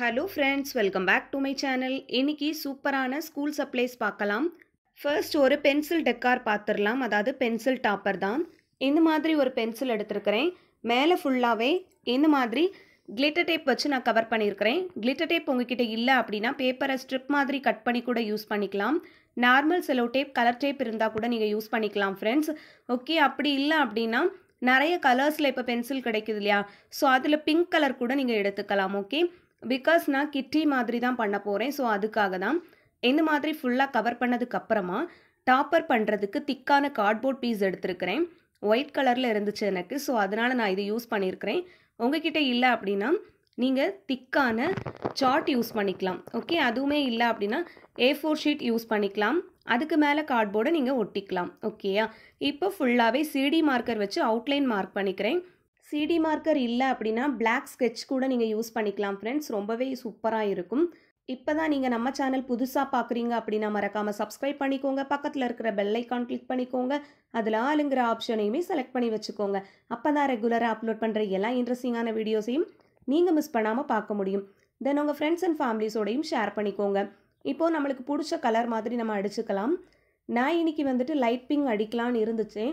hello friends welcome back to my channel இன்றைக்கி சூப்பரான school supplies பார்க்கலாம் ஃபர்ஸ்ட் ஒரு பென்சில் டெக்கார் பார்த்துடலாம் அதாவது பென்சில் டாப்பர் தான் இந்த மாதிரி ஒரு பென்சில் எடுத்திருக்கிறேன் மேலே ஃபுல்லாகவே இந்த மாதிரி கிளிட்டர் டேப் வச்சு நான் கவர் பண்ணியிருக்கிறேன் கிளிட்டர் டேப் உங்ககிட்ட இல்லை அப்படின்னா பேப்பரை ஸ்ட்ரிப் மாதிரி கட் பண்ணி கூட யூஸ் பண்ணிக்கலாம் நார்மல் செலவு டேப் கலர் டேப் இருந்தால் கூட நீங்கள் யூஸ் பண்ணிக்கலாம் ஃப்ரெண்ட்ஸ் ஓகே அப்படி இல்லை அப்படின்னா நிறைய கலர்ஸில் இப்போ பென்சில் கிடைக்குது இல்லையா ஸோ அதில் பிங்க் கலர் கூட நீங்கள் எடுத்துக்கலாம் ஓகே பிகாஸ் நான் கிட்டி மாதிரி தான் பண்ண போகிறேன் ஸோ அதுக்காக தான் இந்த மாதிரி ஃபுல்லாக கவர் பண்ணதுக்கப்புறமா டாப்பர் பண்ணுறதுக்கு திக்கான கார்ட்போர்ட் பீஸ் எடுத்துருக்கிறேன் ஒயிட் கலரில் இருந்துச்சு எனக்கு ஸோ அதனால் நான் இதை யூஸ் பண்ணியிருக்கிறேன் உங்ககிட்ட இல்லை அப்படின்னா நீங்கள் திக்கான சார்ட் யூஸ் பண்ணிக்கலாம் ஓகே அதுவுமே இல்லை அப்படின்னா ஏ ஃபோர் ஷீட் யூஸ் பண்ணிக்கலாம் அதுக்கு மேலே கார்ட்போர்டை நீங்கள் ஒட்டிக்கலாம் ஓகேயா இப்போ ஃபுல்லாகவே சிடி மார்க்கர் வச்சு அவுட்லைன் மார்க் பண்ணிக்கிறேன் சிடி மார்க்கர் இல்லை அப்படின்னா பிளாக் ஸ்கெட்ச் கூட நீங்கள் யூஸ் பண்ணிக்கலாம் ஃப்ரெண்ட்ஸ் ரொம்பவே சூப்பராக இருக்கும் இப்போ தான் நீங்கள் நம்ம சேனல் புதுசாக பார்க்குறீங்க அப்படின்னா மறக்காமல் சப்ஸ்கிரைப் பண்ணிக்கோங்க பக்கத்தில் இருக்கிற ஐக்கான் கிளிக் பண்ணிக்கோங்க அதில் ஆளுங்கிற ஆப்ஷனையுமே செலக்ட் பண்ணி வச்சுக்கோங்க அப்போ தான் ரெகுலராக அப்லோட் பண்ணுற எல்லா இன்ட்ரெஸ்டிங்கான வீடியோஸையும் நீங்கள் மிஸ் பண்ணாமல் பார்க்க முடியும் தென் உங்கள் ஃப்ரெண்ட்ஸ் அண்ட் ஃபேமிலிஸோடையும் ஷேர் பண்ணிக்கோங்க இப்போது நம்மளுக்கு பிடிச்ச கலர் மாதிரி நம்ம அடிச்சுக்கலாம் நான் இன்னைக்கு வந்துட்டு லைட் பிங்க் அடிக்கலான்னு இருந்துச்சு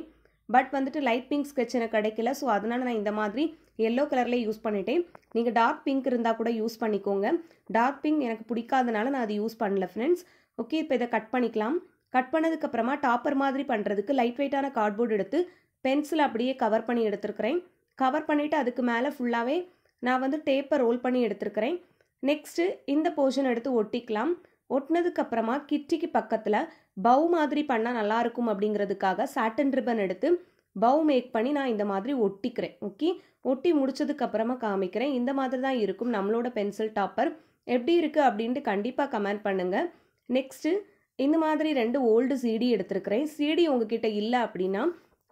பட் வந்துட்டு லைட் பிங்க் ஸ்கெட்ச் எனக்கு கிடைக்கல ஸோ அதனால் நான் இந்த மாதிரி எல்லோ கலரில் யூஸ் பண்ணிட்டேன் நீங்கள் டார்க் பிங்க் இருந்தால் கூட யூஸ் பண்ணிக்கோங்க டார்க் பிங்க் எனக்கு பிடிக்காதனால நான் அது யூஸ் பண்ணல ஃப்ரெண்ட்ஸ் ஓகே இப்போ இதை கட் பண்ணிக்கலாம் கட் பண்ணதுக்கப்புறமா டாப்பர் மாதிரி பண்ணுறதுக்கு லைட் வெயிட்டான கார்ட்போர்டு எடுத்து பென்சில் அப்படியே கவர் பண்ணி எடுத்துருக்கிறேன் கவர் பண்ணிவிட்டு அதுக்கு மேலே ஃபுல்லாகவே நான் வந்து டேப்பை ரோல் பண்ணி எடுத்துருக்கிறேன் நெக்ஸ்ட்டு இந்த போர்ஷன் எடுத்து ஒட்டிக்கலாம் ஒட்டினதுக்கப்புறமா கிட்டிக்கு பக்கத்தில் பவு மாதிரி பண்ணால் நல்லாயிருக்கும் அப்படிங்கிறதுக்காக சாட்டன் ரிப்பன் எடுத்து பவு மேக் பண்ணி நான் இந்த மாதிரி ஒட்டிக்கிறேன் ஓகே ஒட்டி முடிச்சதுக்கு அப்புறமா காமிக்கிறேன் இந்த மாதிரி தான் இருக்கும் நம்மளோட பென்சில் டாப்பர் எப்படி இருக்குது அப்படின்ட்டு கண்டிப்பாக கமெண்ட் பண்ணுங்கள் நெக்ஸ்ட்டு இந்த மாதிரி ரெண்டு ஓல்டு சிடி எடுத்துருக்கிறேன் சிடி உங்ககிட்ட இல்லை அப்படின்னா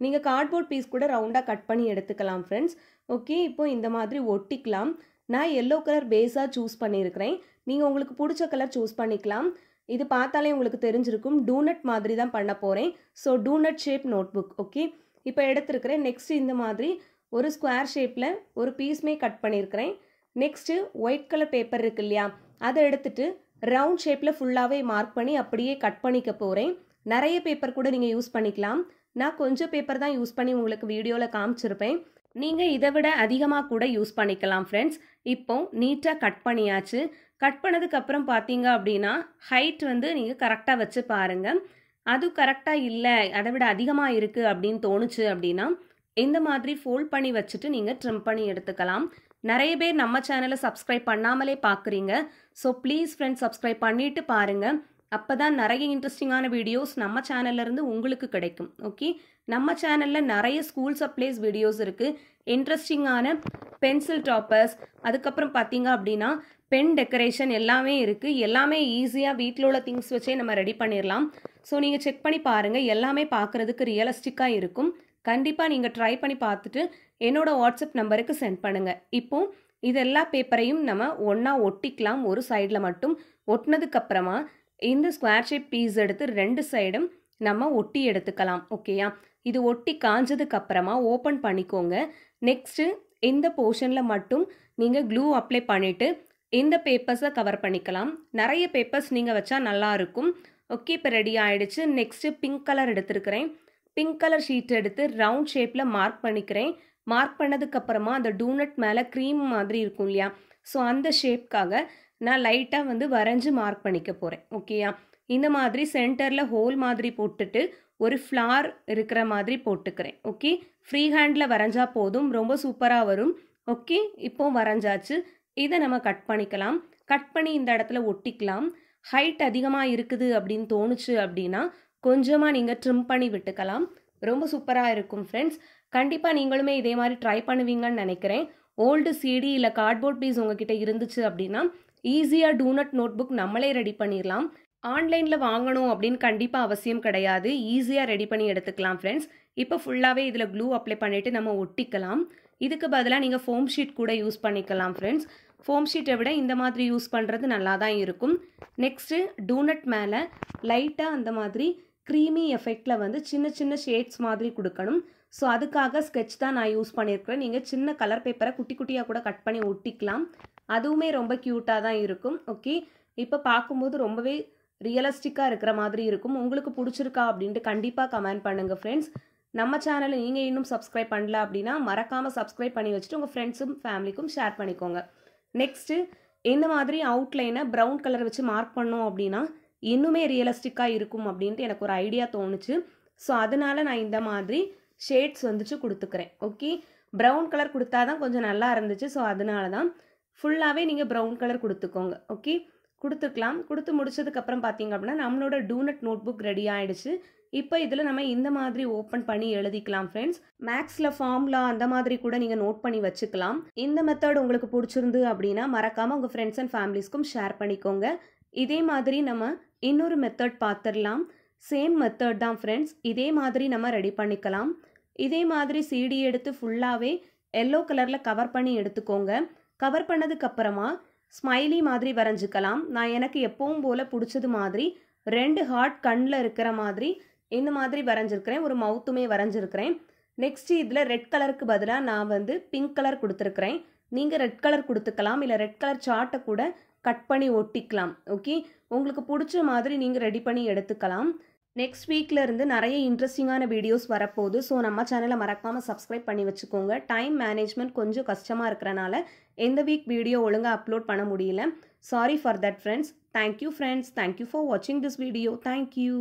நீங்கள் கார்ட்போர்ட் பீஸ் கூட ரவுண்டாக கட் பண்ணி எடுத்துக்கலாம் ஃப்ரெண்ட்ஸ் ஓகே இப்போ இந்த மாதிரி ஒட்டிக்கலாம் நான் எல்லோ கலர் பேஸாக சூஸ் பண்ணியிருக்கிறேன் நீங்கள் உங்களுக்கு பிடிச்ச கலர் சூஸ் பண்ணிக்கலாம் இது பார்த்தாலே உங்களுக்கு தெரிஞ்சிருக்கும் டூனட் மாதிரி தான் பண்ண போகிறேன் so donut shape notebook okay இப்போ எடுத்துருக்கிறேன் நெக்ஸ்ட்டு இந்த மாதிரி ஒரு ஸ்கொயர் ஷேப்பில் ஒரு பீஸ்மே கட் பண்ணியிருக்கிறேன் நெக்ஸ்ட்டு ஒயிட் கலர் பேப்பர் இருக்கு இல்லையா அதை எடுத்துட்டு ரவுண்ட் ஷேப்பில் ஃபுல்லாகவே மார்க் பண்ணி அப்படியே கட் பண்ணிக்க போகிறேன் நிறைய பேப்பர் கூட நீங்கள் யூஸ் பண்ணிக்கலாம் நான் கொஞ்சம் பேப்பர் தான் யூஸ் பண்ணி உங்களுக்கு வீடியோவில் காமிச்சிருப்பேன் நீங்கள் இதை விட அதிகமாக கூட யூஸ் பண்ணிக்கலாம் ஃப்ரெண்ட்ஸ் இப்போ நீட்டாக கட் பண்ணியாச்சு கட் பண்ணதுக்கப்புறம் பார்த்தீங்க அப்படின்னா ஹைட் வந்து நீங்கள் கரெக்டாக வச்சு பாருங்கள் அது கரெக்டாக இல்லை அதை விட அதிகமாக இருக்குது அப்படின்னு தோணுச்சு அப்படின்னா இந்த மாதிரி ஃபோல்ட் பண்ணி வச்சுட்டு நீங்கள் ட்ரிம் பண்ணி எடுத்துக்கலாம் நிறைய பேர் நம்ம சேனலை சப்ஸ்கிரைப் பண்ணாமலே பார்க்குறீங்க ஸோ ப்ளீஸ் ஃப்ரெண்ட்ஸ் சப்ஸ்கிரைப் பண்ணிவிட்டு பாருங்கள் அப்போ தான் நிறைய இன்ட்ரெஸ்டிங்கான வீடியோஸ் நம்ம சேனல்லேருந்து உங்களுக்கு கிடைக்கும் ஓகே நம்ம சேனலில் நிறைய ஸ்கூல் சப்ளைஸ் வீடியோஸ் இருக்குது இன்ட்ரெஸ்டிங்கான பென்சில் டாப்பர்ஸ் அதுக்கப்புறம் பார்த்தீங்க அப்படின்னா பென் டெக்கரேஷன் எல்லாமே இருக்குது எல்லாமே ஈஸியாக வீட்டில் உள்ள திங்ஸ் வச்சே நம்ம ரெடி பண்ணிடலாம் ஸோ நீங்கள் செக் பண்ணி பாருங்கள் எல்லாமே பார்க்குறதுக்கு ரியலிஸ்டிக்காக இருக்கும் கண்டிப்பாக நீங்கள் ட்ரை பண்ணி பார்த்துட்டு என்னோடய வாட்ஸ்அப் நம்பருக்கு சென்ட் பண்ணுங்கள் இப்போது இது எல்லா பேப்பரையும் நம்ம ஒன்றா ஒட்டிக்கலாம் ஒரு சைடில் மட்டும் ஒட்டினதுக்கப்புறமா இந்த ஸ்கொயர் ஷேப் பீஸ் எடுத்து ரெண்டு சைடும் நம்ம ஒட்டி எடுத்துக்கலாம் ஓகேயா இது ஒட்டி காஞ்சதுக்கப்புறமா ஓப்பன் பண்ணிக்கோங்க நெக்ஸ்ட்டு இந்த போர்ஷனில் மட்டும் நீங்கள் க்ளூ அப்ளை பண்ணிவிட்டு இந்த பேப்பர்ஸை கவர் பண்ணிக்கலாம் நிறைய பேப்பர்ஸ் நீங்கள் வச்சா நல்லாயிருக்கும் ஓகே இப்போ ரெடி ஆகிடுச்சு நெக்ஸ்ட்டு பிங்க் கலர் எடுத்துருக்கிறேன் பிங்க் கலர் ஷீட் எடுத்து ரவுண்ட் ஷேப்பில் மார்க் பண்ணிக்கிறேன் மார்க் பண்ணதுக்கப்புறமா அந்த டூனட் மேலே க்ரீம் மாதிரி இருக்கும் இல்லையா ஸோ அந்த ஷேப்க்காக நான் லைட்டாக வந்து வரைஞ்சி மார்க் பண்ணிக்க போகிறேன் ஓகேயா இந்த மாதிரி சென்டரில் ஹோல் மாதிரி போட்டுட்டு ஒரு ஃப்ளார் இருக்கிற மாதிரி போட்டுக்கிறேன் ஓகே ஃப்ரீ ஹேண்டில் வரைஞ்சா போதும் ரொம்ப சூப்பராக வரும் ஓகே இப்போ வரைஞ்சாச்சு இதை நம்ம கட் பண்ணிக்கலாம் கட் பண்ணி இந்த இடத்துல ஒட்டிக்கலாம் ஹைட் அதிகமாக இருக்குது அப்படின்னு தோணுச்சு அப்படின்னா கொஞ்சமாக நீங்கள் ட்ரிம் பண்ணி விட்டுக்கலாம் ரொம்ப சூப்பராக இருக்கும் ஃப்ரெண்ட்ஸ் கண்டிப்பாக நீங்களுமே இதே மாதிரி ட்ரை பண்ணுவீங்கன்னு நினைக்கிறேன் ஓல்டு சிடி இல்லை கார்ட்போர்ட் பீஸ் உங்ககிட்ட இருந்துச்சு அப்படின்னா ஈஸியாக டூனட் நோட் புக் நம்மளே ரெடி பண்ணிடலாம் ஆன்லைனில் வாங்கணும் அப்படின்னு கண்டிப்பாக அவசியம் கிடையாது ஈஸியாக ரெடி பண்ணி எடுத்துக்கலாம் ஃப்ரெண்ட்ஸ் இப்போ ஃபுல்லாகவே இதில் க்ளூ அப்ளை பண்ணிவிட்டு நம்ம ஒட்டிக்கலாம் இதுக்கு பதிலாக நீங்கள் ஃபோம் ஷீட் கூட யூஸ் பண்ணிக்கலாம் ஃப்ரெண்ட்ஸ் ஃபோம் ஷீட்டை விட இந்த மாதிரி யூஸ் பண்ணுறது நல்லா தான் இருக்கும் நெக்ஸ்ட்டு டூனட் மேலே லைட்டாக அந்த மாதிரி க்ரீமி எஃபெக்டில் வந்து சின்ன சின்ன ஷேட்ஸ் மாதிரி கொடுக்கணும் ஸோ அதுக்காக ஸ்கெட்ச் தான் நான் யூஸ் பண்ணியிருக்கிறேன் நீங்கள் சின்ன கலர் பேப்பரை குட்டி குட்டியாக கூட கட் பண்ணி ஒட்டிக்கலாம் அதுவுமே ரொம்ப க்யூட்டாக தான் இருக்கும் ஓகே இப்போ பார்க்கும்போது ரொம்பவே ரியலிஸ்டிக்காக இருக்கிற மாதிரி இருக்கும் உங்களுக்கு பிடிச்சிருக்கா அப்படின்ட்டு கண்டிப்பாக கமெண்ட் பண்ணுங்கள் ஃப்ரெண்ட்ஸ் நம்ம சேனலை நீங்கள் இன்னும் சப்ஸ்கிரைப் பண்ணல அப்படின்னா மறக்காமல் சப்ஸ்கிரைப் பண்ணி வச்சுட்டு உங்கள் ஃப்ரெண்ட்ஸும் ஃபேமிலிக்கும் ஷேர் பண்ணிக்கோங்க நெக்ஸ்ட்டு இந்த மாதிரி அவுட்லைனை ப்ரௌன் கலர் வச்சு மார்க் பண்ணோம் அப்படின்னா இன்னுமே ரியலிஸ்டிக்காக இருக்கும் அப்படின்ட்டு எனக்கு ஒரு ஐடியா தோணுச்சு ஸோ அதனால் நான் இந்த மாதிரி ஷேட்ஸ் வந்துச்சு கொடுத்துக்கிறேன் ஓகே ப்ரௌன் கலர் கொடுத்தா தான் கொஞ்சம் நல்லா இருந்துச்சு ஸோ அதனால தான் ஃபுல்லாகவே நீங்கள் ப்ரௌன் கலர் கொடுத்துக்கோங்க ஓகே கொடுத்துக்கலாம் கொடுத்து முடிச்சதுக்கப்புறம் பார்த்தீங்க அப்படின்னா நம்மளோட டூனட் நோட் புக் ரெடி ஆகிடுச்சு இப்போ இதில் நம்ம இந்த மாதிரி ஓப்பன் பண்ணி எழுதிக்கலாம் ஃப்ரெண்ட்ஸ் மேக்ஸில் ஃபார்ம்லா அந்த மாதிரி கூட நீங்கள் நோட் பண்ணி வச்சுக்கலாம் இந்த மெத்தட் உங்களுக்கு பிடிச்சிருந்து அப்படின்னா மறக்காமல் உங்கள் ஃப்ரெண்ட்ஸ் அண்ட் ஃபேமிலிஸ்க்கும் ஷேர் பண்ணிக்கோங்க இதே மாதிரி நம்ம இன்னொரு மெத்தட் பார்த்துடலாம் சேம் மெத்தட் தான் ஃப்ரெண்ட்ஸ் இதே மாதிரி நம்ம ரெடி பண்ணிக்கலாம் இதே மாதிரி சீடி எடுத்து ஃபுல்லாகவே எல்லோ கலரில் கவர் பண்ணி எடுத்துக்கோங்க கவர் பண்ணதுக்கப்புறமா ஸ்மைலி மாதிரி வரைஞ்சிக்கலாம் நான் எனக்கு எப்பவும் போல் பிடிச்சது மாதிரி ரெண்டு ஹார்ட் கண்ணில் இருக்கிற மாதிரி இந்த மாதிரி வரைஞ்சிருக்கிறேன் ஒரு மவுத்துமே வரைஞ்சிருக்கிறேன் நெக்ஸ்ட் இதில் ரெட் கலருக்கு பதிலாக நான் வந்து பிங்க் கலர் கொடுத்துருக்குறேன் நீங்கள் ரெட் கலர் கொடுத்துக்கலாம் இல்லை ரெட் கலர் சார்ட்டை கூட கட் பண்ணி ஒட்டிக்கலாம் ஓகே உங்களுக்கு பிடிச்ச மாதிரி நீங்கள் ரெடி பண்ணி எடுத்துக்கலாம் நெக்ஸ்ட் வீக்கில் இருந்து நிறைய இன்ட்ரெஸ்டிங்கான வீடியோஸ் வரப்போகுது ஸோ நம்ம சேனலை மறக்காமல் சப்ஸ்கிரைப் பண்ணி வச்சுக்கோங்க டைம் மேனேஜ்மெண்ட் கொஞ்சம் கஷ்டமாக இருக்கிறனால எந்த வீக் வீடியோ ஒழுங்காக அப்லோட் பண்ண முடியல sorry for that friends thank you friends thank you for வாட்சிங் திஸ் வீடியோ தேங்க்யூ